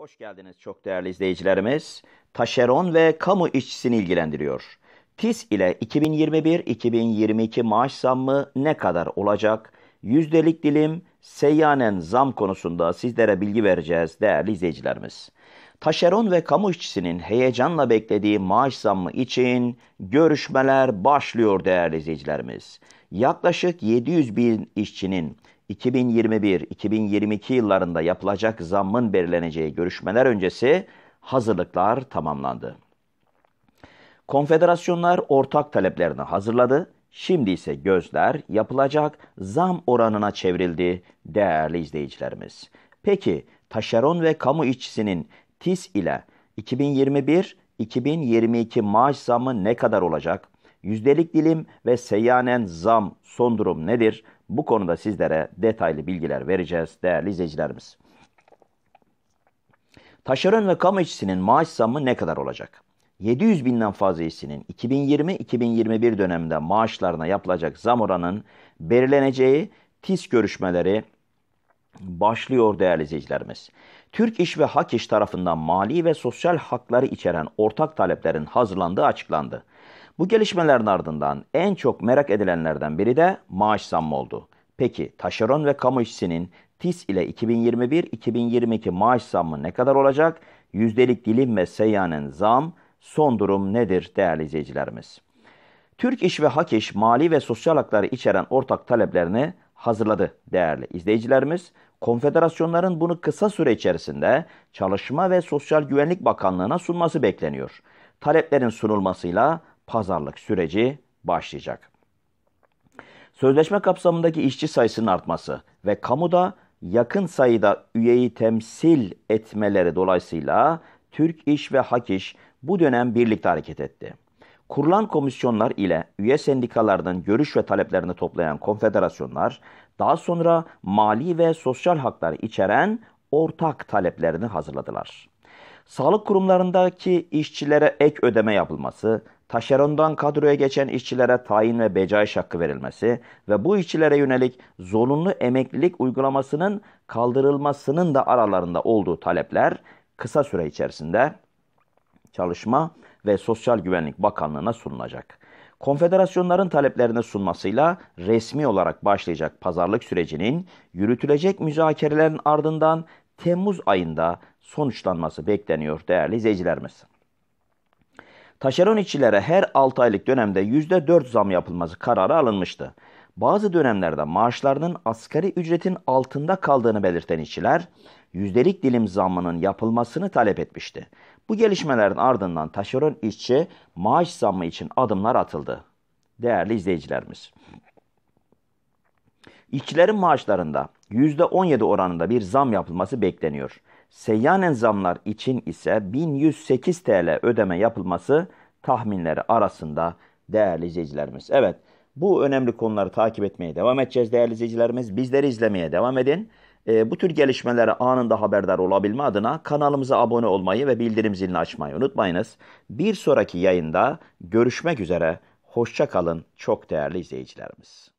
Hoş geldiniz çok değerli izleyicilerimiz. Taşeron ve kamu işçisini ilgilendiriyor. TİS ile 2021-2022 maaş zammı ne kadar olacak? Yüzdelik dilim seyyanen zam konusunda sizlere bilgi vereceğiz değerli izleyicilerimiz. Taşeron ve kamu işçisinin heyecanla beklediği maaş zammı için görüşmeler başlıyor değerli izleyicilerimiz. Yaklaşık 700 bin işçinin 2021-2022 yıllarında yapılacak zammın belirleneceği görüşmeler öncesi hazırlıklar tamamlandı. Konfederasyonlar ortak taleplerini hazırladı. Şimdi ise gözler yapılacak zam oranına çevrildi değerli izleyicilerimiz. Peki taşeron ve kamu işçisinin TİS ile 2021-2022 maaş zammı ne kadar olacak? Yüzdelik dilim ve seyyanen zam son durum nedir? Bu konuda sizlere detaylı bilgiler vereceğiz değerli izleyicilerimiz. Taşeron ve kamu işçisinin maaş zammı ne kadar olacak? 700 binden fazla işçinin 2020-2021 döneminde maaşlarına yapılacak zam oranının belirleneceği TİS görüşmeleri başlıyor değerli izleyicilerimiz. Türk İş ve Hak İş tarafından mali ve sosyal hakları içeren ortak taleplerin hazırlandığı açıklandı. Bu gelişmelerin ardından en çok merak edilenlerden biri de maaş zammı oldu. Peki taşeron ve kamu işçinin TİS ile 2021-2022 maaş zammı ne kadar olacak? Yüzdelik dilim ve seyyanen zam son durum nedir değerli izleyicilerimiz? Türk İş ve Hak İş mali ve sosyal hakları içeren ortak taleplerini hazırladı değerli izleyicilerimiz konfederasyonların bunu kısa süre içerisinde Çalışma ve Sosyal Güvenlik Bakanlığı'na sunması bekleniyor. Taleplerin sunulmasıyla pazarlık süreci başlayacak. Sözleşme kapsamındaki işçi sayısının artması ve kamuda yakın sayıda üyeyi temsil etmeleri dolayısıyla Türk İş ve Hak İş bu dönem birlikte hareket etti. Kurulan komisyonlar ile üye sendikalardan görüş ve taleplerini toplayan konfederasyonlar daha sonra mali ve sosyal hakları içeren ortak taleplerini hazırladılar. Sağlık kurumlarındaki işçilere ek ödeme yapılması, taşerondan kadroya geçen işçilere tayin ve becaiş hakkı verilmesi ve bu işçilere yönelik zorunlu emeklilik uygulamasının kaldırılmasının da aralarında olduğu talepler kısa süre içerisinde çalışma ve Sosyal Güvenlik Bakanlığı'na sunulacak. Konfederasyonların taleplerini sunmasıyla resmi olarak başlayacak pazarlık sürecinin yürütülecek müzakerelerin ardından Temmuz ayında sonuçlanması bekleniyor değerli izleyicilerimiz. Taşeron işçilere her 6 aylık dönemde %4 zam yapılması kararı alınmıştı. Bazı dönemlerde maaşlarının asgari ücretin altında kaldığını belirten işçiler, yüzdelik dilim zammının yapılmasını talep etmişti. Bu gelişmelerin ardından taşeron işçi maaş zammı için adımlar atıldı. Değerli izleyicilerimiz. İşçilerin maaşlarında %17 oranında bir zam yapılması bekleniyor. Seyyanen zamlar için ise 1108 TL ödeme yapılması tahminleri arasında değerli izleyicilerimiz. Evet bu önemli konuları takip etmeye devam edeceğiz değerli izleyicilerimiz. Bizleri izlemeye devam edin. E, bu tür gelişmelere anında haberdar olabilme adına kanalımıza abone olmayı ve bildirim zilini açmayı unutmayınız. Bir sonraki yayında görüşmek üzere. Hoşça kalın çok değerli izleyicilerimiz.